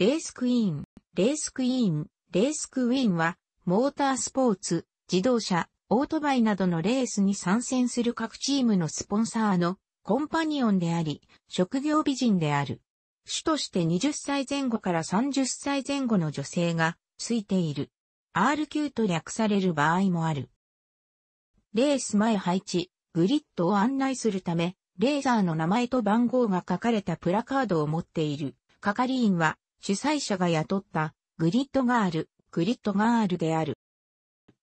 レースクイーン、レースクイーン、レースクイーンは、モータースポーツ、自動車、オートバイなどのレースに参戦する各チームのスポンサーのコンパニオンであり、職業美人である。主として20歳前後から30歳前後の女性がついている。RQ と略される場合もある。レース前配置、グリッドを案内するため、レーザーの名前と番号が書かれたプラカードを持っている。係員は主催者が雇ったグリッドガール、グリッドガールである。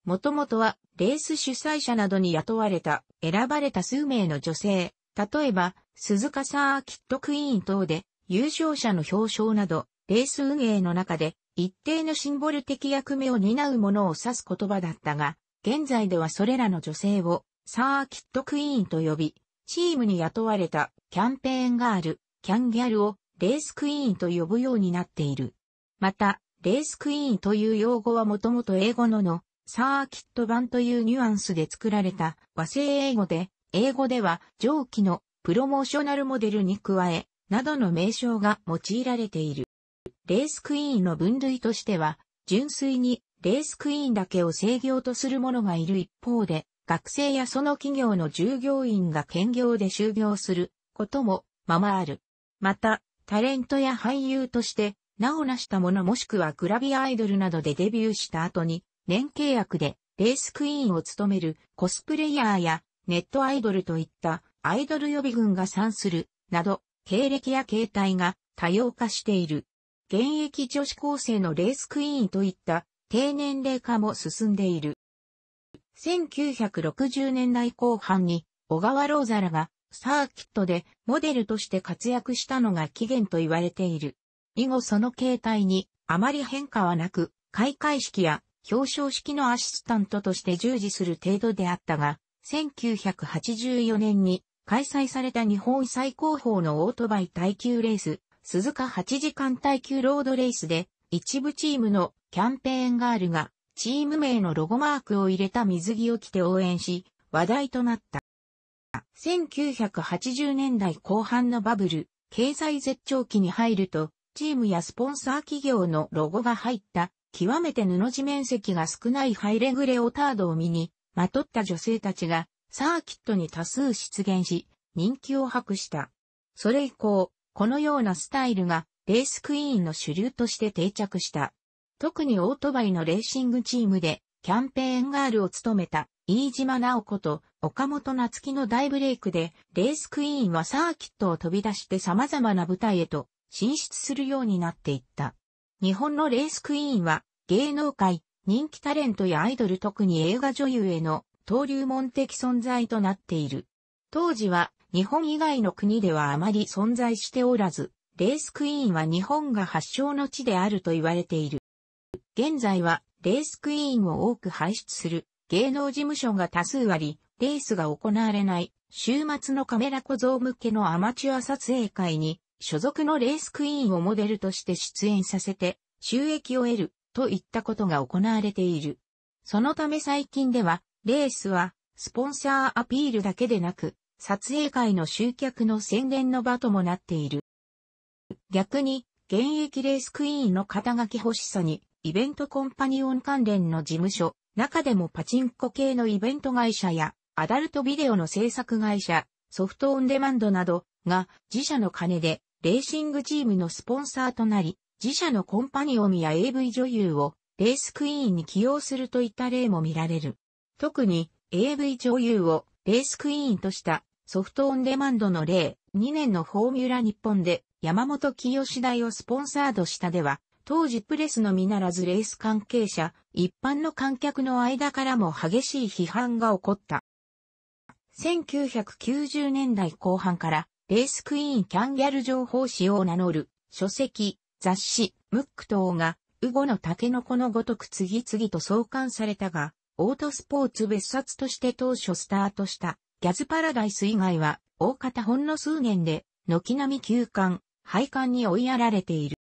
もともとはレース主催者などに雇われた選ばれた数名の女性、例えば鈴鹿サーキットクイーン等で優勝者の表彰などレース運営の中で一定のシンボル的役目を担うものを指す言葉だったが、現在ではそれらの女性をサーキットクイーンと呼び、チームに雇われたキャンペーンガール、キャンギャルをレースクイーンと呼ぶようになっている。また、レースクイーンという用語はもともと英語のの、サーキット版というニュアンスで作られた和製英語で、英語では上記のプロモーショナルモデルに加え、などの名称が用いられている。レースクイーンの分類としては、純粋にレースクイーンだけを制御とする者がいる一方で、学生やその企業の従業員が兼業で就業することもままある。また、タレントや俳優として、名を成した者もしくはグラビアアイドルなどでデビューした後に、年契約でレースクイーンを務めるコスプレイヤーやネットアイドルといったアイドル予備軍が参するなど、経歴や形態が多様化している。現役女子高生のレースクイーンといった低年齢化も進んでいる。1960年代後半に小川ローザラがサーキットでモデルとして活躍したのが起源と言われている。以後その形態にあまり変化はなく、開会式や表彰式のアシスタントとして従事する程度であったが、1984年に開催された日本最高峰のオートバイ耐久レース、鈴鹿8時間耐久ロードレースで、一部チームのキャンペーンガールが、チーム名のロゴマークを入れた水着を着て応援し、話題となった。。1980年代後半のバブル、経済絶頂期に入ると、チームやスポンサー企業のロゴが入った、極めて布地面積が少ないハイレグレオタードを身に、まとった女性たちが、サーキットに多数出現し、人気を博した。それ以降、このようなスタイルが、レースクイーンの主流として定着した。特にオートバイのレーシングチームで、キャンペーンガールを務めた、飯島直子と岡本夏樹の大ブレイクで、レースクイーンはサーキットを飛び出して様々な舞台へと進出するようになっていった。日本のレースクイーンは、芸能界、人気タレントやアイドル特に映画女優への登竜門的存在となっている。当時は日本以外の国ではあまり存在しておらず、レースクイーンは日本が発祥の地であると言われている。現在はレースクイーンを多く輩出する芸能事務所が多数あり、レースが行われない週末のカメラ小僧向けのアマチュア撮影会に所属のレースクイーンをモデルとして出演させて収益を得るといったことが行われている。そのため最近ではレースはスポンサーアピールだけでなく撮影会の集客の宣伝の場ともなっている。逆に現役レースクイーンの肩書き欲しさにイベントコンパニオン関連の事務所、中でもパチンコ系のイベント会社や、アダルトビデオの制作会社、ソフトオンデマンドなどが自社の金でレーシングチームのスポンサーとなり、自社のコンパニオンや AV 女優をレースクイーンに起用するといった例も見られる。特に AV 女優をレースクイーンとしたソフトオンデマンドの例、2年のフォーミュラ日本で山本清大をスポンサードしたでは、当時プレスのみならずレース関係者、一般の観客の間からも激しい批判が起こった。1990年代後半からレースクイーンキャンギャル情報誌を名乗る書籍、雑誌、ムック等が、ウゴのタケノコのごとく次々と創刊されたが、オートスポーツ別冊として当初スタートしたギャズパラダイス以外は、大方ほんの数年で、軒並み休刊、廃刊に追いやられている。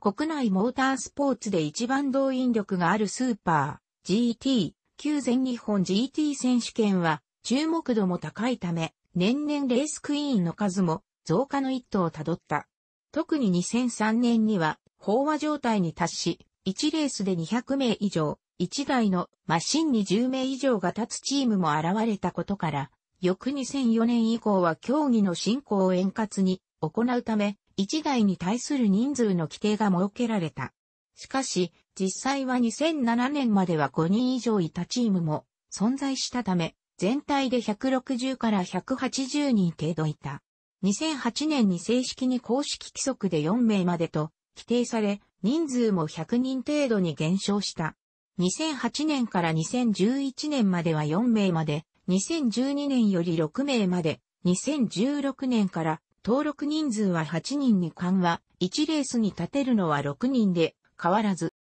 国内モータースポーツで一番動員力があるスーパー GT、旧全日本 GT 選手権は注目度も高いため、年々レースクイーンの数も増加の一途をたどった。特に2003年には飽和状態に達し、1レースで200名以上、1台のマシンに10名以上が立つチームも現れたことから、翌2004年以降は競技の進行を円滑に行うため、1台に対する人数の規定が設けられた。しかし、実際は2007年までは5人以上いたチームも存在したため、全体で160から180人程度いた。2008年に正式に公式規則で4名までと規定され、人数も100人程度に減少した。2008年から2011年までは4名まで、2012年より6名まで、2016年から登録人数は8人に緩和、1レースに立てるのは6人で変わらず。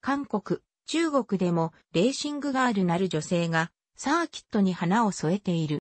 韓国、中国でもレーシングガールなる女性がサーキットに花を添えている。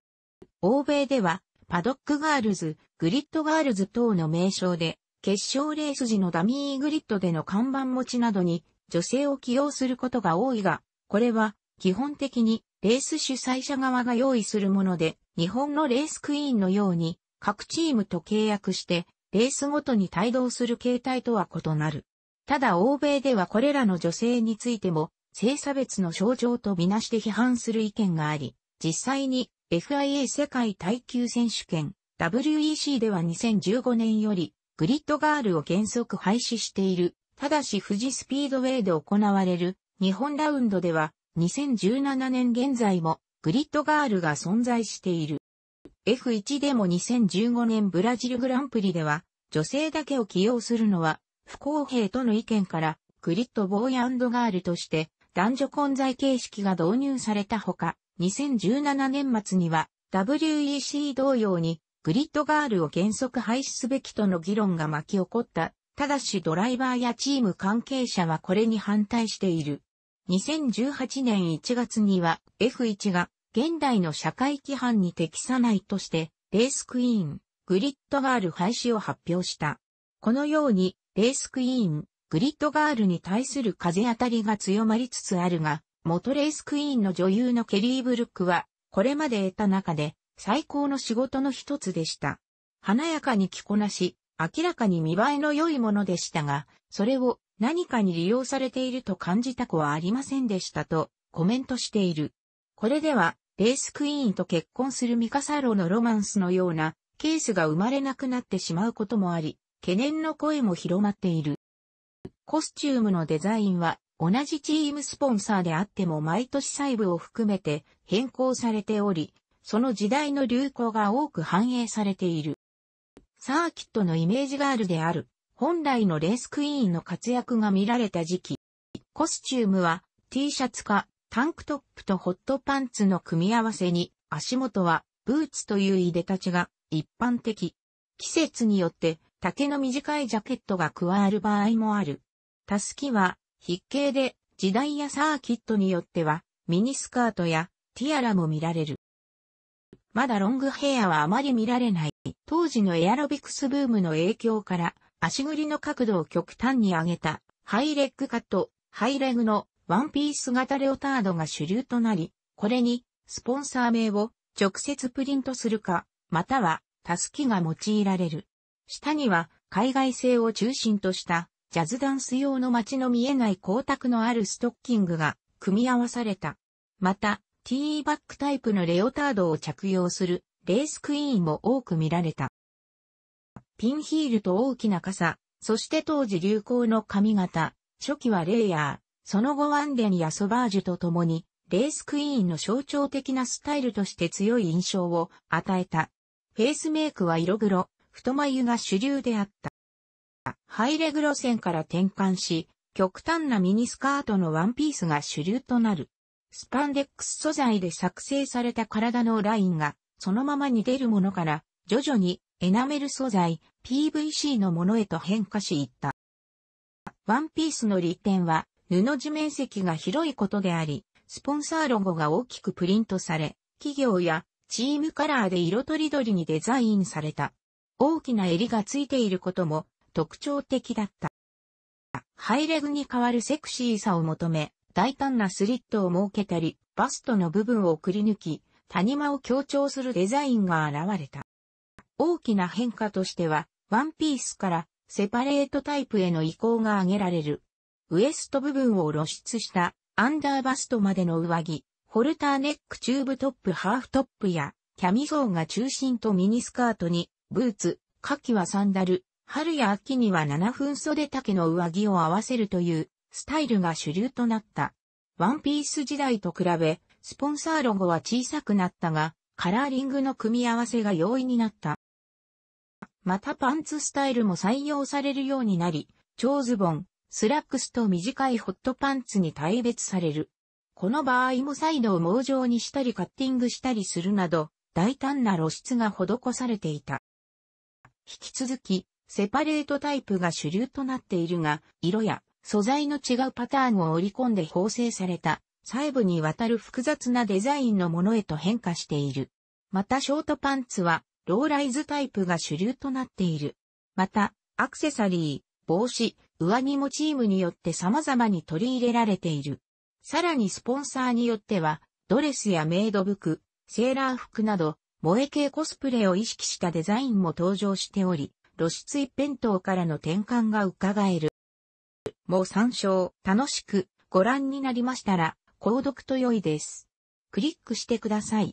欧米ではパドックガールズ、グリッドガールズ等の名称で決勝レース時のダミーグリッドでの看板持ちなどに女性を起用することが多いが、これは基本的にレース主催者側が用意するもので、日本のレースクイーンのように各チームと契約して、レースごとに帯同する形態とは異なる。ただ欧米ではこれらの女性についても、性差別の症状とみなして批判する意見があり、実際に FIA 世界耐久選手権 WEC では2015年よりグリッドガールを原則廃止している。ただし富士スピードウェイで行われる日本ラウンドでは2017年現在もグリッドガールが存在している。F1 でも2015年ブラジルグランプリでは、女性だけを起用するのは不公平との意見から、グリッドボーイガールとして男女混在形式が導入されたほか、2017年末には WEC 同様にグリッドガールを原則廃止すべきとの議論が巻き起こった。ただしドライバーやチーム関係者はこれに反対している。2018年1月には F1 が現代の社会規範に適さないとして、レースクイーン、グリッドガール廃止を発表した。このように、レースクイーン、グリッドガールに対する風当たりが強まりつつあるが、元レースクイーンの女優のケリー・ブルックは、これまで得た中で、最高の仕事の一つでした。華やかに着こなし、明らかに見栄えの良いものでしたが、それを何かに利用されていると感じた子はありませんでしたとコメントしている。これではレースクイーンと結婚するミカサロのロマンスのようなケースが生まれなくなってしまうこともあり、懸念の声も広まっている。コスチュームのデザインは同じチームスポンサーであっても毎年細部を含めて変更されており、その時代の流行が多く反映されている。サーキットのイメージガールである、本来のレースクイーンの活躍が見られた時期、コスチュームは T シャツかタンクトップとホットパンツの組み合わせに、足元はブーツといういでたちが一般的。季節によって丈の短いジャケットが加わる場合もある。タスキは筆形で時代やサーキットによってはミニスカートやティアラも見られる。まだロングヘアはあまり見られない。当時のエアロビクスブームの影響から足繰りの角度を極端に上げたハイレッグカット、ハイレグのワンピース型レオタードが主流となり、これに、スポンサー名を直接プリントするか、または、タスキが用いられる。下には、海外製を中心とした、ジャズダンス用の街の見えない光沢のあるストッキングが、組み合わされた。また、ティーバックタイプのレオタードを着用する、レースクイーンも多く見られた。ピンヒールと大きな傘、そして当時流行の髪型、初期はレイヤー、その後ワンデンやソバージュと共に、レースクイーンの象徴的なスタイルとして強い印象を与えた。フェイスメイクは色黒、太眉が主流であった。ハイレグ路線から転換し、極端なミニスカートのワンピースが主流となる。スパンデックス素材で作成された体のラインが、そのままに出るものから、徐々にエナメル素材、PVC のものへと変化しいった。ワンピースの利点は、布地面積が広いことであり、スポンサーロゴが大きくプリントされ、企業やチームカラーで色とりどりにデザインされた。大きな襟がついていることも特徴的だった。ハイレグに代わるセクシーさを求め、大胆なスリットを設けたり、バストの部分をくり抜き、谷間を強調するデザインが現れた。大きな変化としては、ワンピースからセパレートタイプへの移行が挙げられる。ウエスト部分を露出したアンダーバストまでの上着、ホルターネックチューブトップハーフトップや、キャミソーが中心とミニスカートに、ブーツ、夏季はサンダル、春や秋には7分袖丈の上着を合わせるという、スタイルが主流となった。ワンピース時代と比べ、スポンサーロゴは小さくなったが、カラーリングの組み合わせが容易になった。またパンツスタイルも採用されるようになり、長ズボン、スラックスと短いホットパンツに大別される。この場合もサイドを網状にしたりカッティングしたりするなど、大胆な露出が施されていた。引き続き、セパレートタイプが主流となっているが、色や素材の違うパターンを織り込んで縫製された、細部にわたる複雑なデザインのものへと変化している。またショートパンツは、ローライズタイプが主流となっている。また、アクセサリー、帽子、上着もチームによって様々に取り入れられている。さらにスポンサーによっては、ドレスやメイド服、セーラー服など、萌え系コスプレを意識したデザインも登場しており、露出一辺倒からの転換が伺える。もう参照、楽しく、ご覧になりましたら、購読と良いです。クリックしてください。